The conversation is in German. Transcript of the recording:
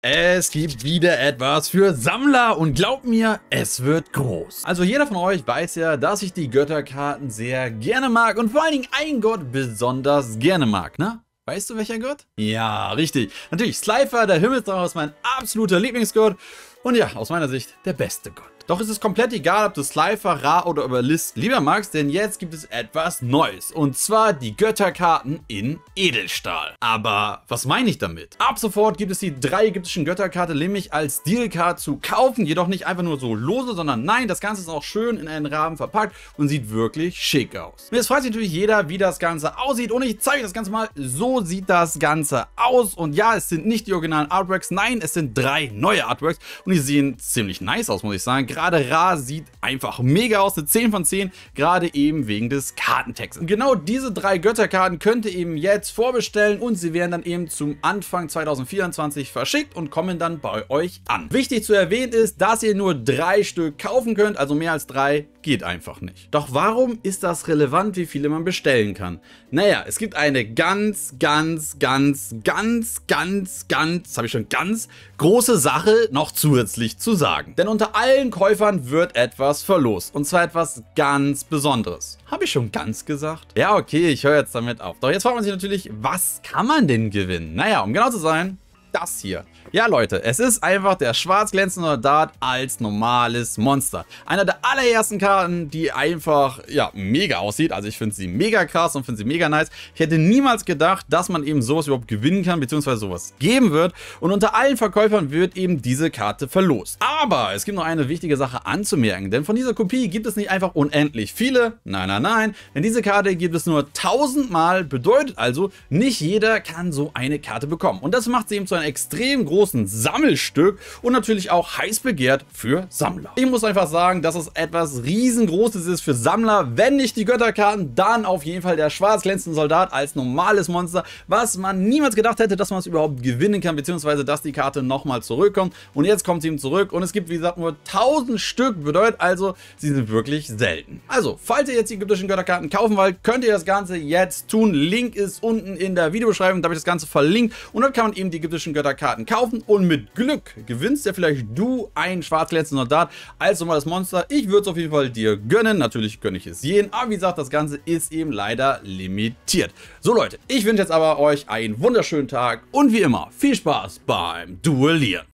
Es gibt wieder etwas für Sammler und glaubt mir, es wird groß. Also jeder von euch weiß ja, dass ich die Götterkarten sehr gerne mag und vor allen Dingen einen Gott besonders gerne mag, ne? Weißt du, welcher Gott? Ja, richtig. Natürlich, Slifer, der Himmelsdrache, ist mein absoluter Lieblingsgott und ja, aus meiner Sicht der beste Gott. Doch ist es komplett egal, ob du Slifer, Ra oder Überlist lieber magst, denn jetzt gibt es etwas Neues. Und zwar die Götterkarten in Edelstahl. Aber was meine ich damit? Ab sofort gibt es die drei ägyptischen Götterkarte nämlich als Dealcard zu kaufen. Jedoch nicht einfach nur so lose, sondern nein, das Ganze ist auch schön in einen Rahmen verpackt und sieht wirklich schick aus. Und jetzt fragt sich natürlich jeder, wie das Ganze aussieht. Und ich zeige euch das Ganze mal. So sieht das Ganze aus. Und ja, es sind nicht die originalen Artworks. Nein, es sind drei neue Artworks. Und die sehen ziemlich nice aus, muss ich sagen. Gerade Ra sieht einfach mega aus, eine 10 von 10, gerade eben wegen des Kartentextes. Und genau diese drei Götterkarten könnt ihr eben jetzt vorbestellen und sie werden dann eben zum Anfang 2024 verschickt und kommen dann bei euch an. Wichtig zu erwähnen ist, dass ihr nur drei Stück kaufen könnt, also mehr als drei Geht einfach nicht. Doch warum ist das relevant, wie viele man bestellen kann? Naja, es gibt eine ganz, ganz, ganz, ganz, ganz, ganz, habe ich schon ganz große Sache noch zusätzlich zu sagen. Denn unter allen Käufern wird etwas verlost. Und zwar etwas ganz Besonderes. Habe ich schon ganz gesagt? Ja, okay, ich höre jetzt damit auf. Doch jetzt fragt man sich natürlich, was kann man denn gewinnen? Naja, um genau zu sein, das hier. Ja, Leute, es ist einfach der schwarz glänzende Dart als normales Monster. Einer der allerersten Karten, die einfach, ja, mega aussieht. Also ich finde sie mega krass und finde sie mega nice. Ich hätte niemals gedacht, dass man eben sowas überhaupt gewinnen kann, beziehungsweise sowas geben wird. Und unter allen Verkäufern wird eben diese Karte verlost. Aber es gibt noch eine wichtige Sache anzumerken, denn von dieser Kopie gibt es nicht einfach unendlich viele. Nein, nein, nein. Denn diese Karte gibt es nur tausendmal, bedeutet also, nicht jeder kann so eine Karte bekommen. Und das macht sie eben zu ein extrem großen Sammelstück und natürlich auch heiß begehrt für Sammler. Ich muss einfach sagen, dass es etwas riesengroßes ist für Sammler. Wenn nicht die Götterkarten, dann auf jeden Fall der schwarz glänzende Soldat als normales Monster, was man niemals gedacht hätte, dass man es überhaupt gewinnen kann, beziehungsweise dass die Karte nochmal zurückkommt. Und jetzt kommt sie ihm zurück und es gibt, wie gesagt, nur 1000 Stück, bedeutet also, sie sind wirklich selten. Also, falls ihr jetzt die ägyptischen Götterkarten kaufen wollt, könnt ihr das Ganze jetzt tun. Link ist unten in der Videobeschreibung, da habe ich das Ganze verlinkt und dann kann man eben die ägyptischen magischen Götterkarten kaufen und mit Glück gewinnst ja vielleicht du einen schwarzglänzenden Soldat als normales Monster. Ich würde es auf jeden Fall dir gönnen. Natürlich gönne ich es jeden, aber wie gesagt, das Ganze ist eben leider limitiert. So Leute, ich wünsche jetzt aber euch einen wunderschönen Tag und wie immer viel Spaß beim Duellieren.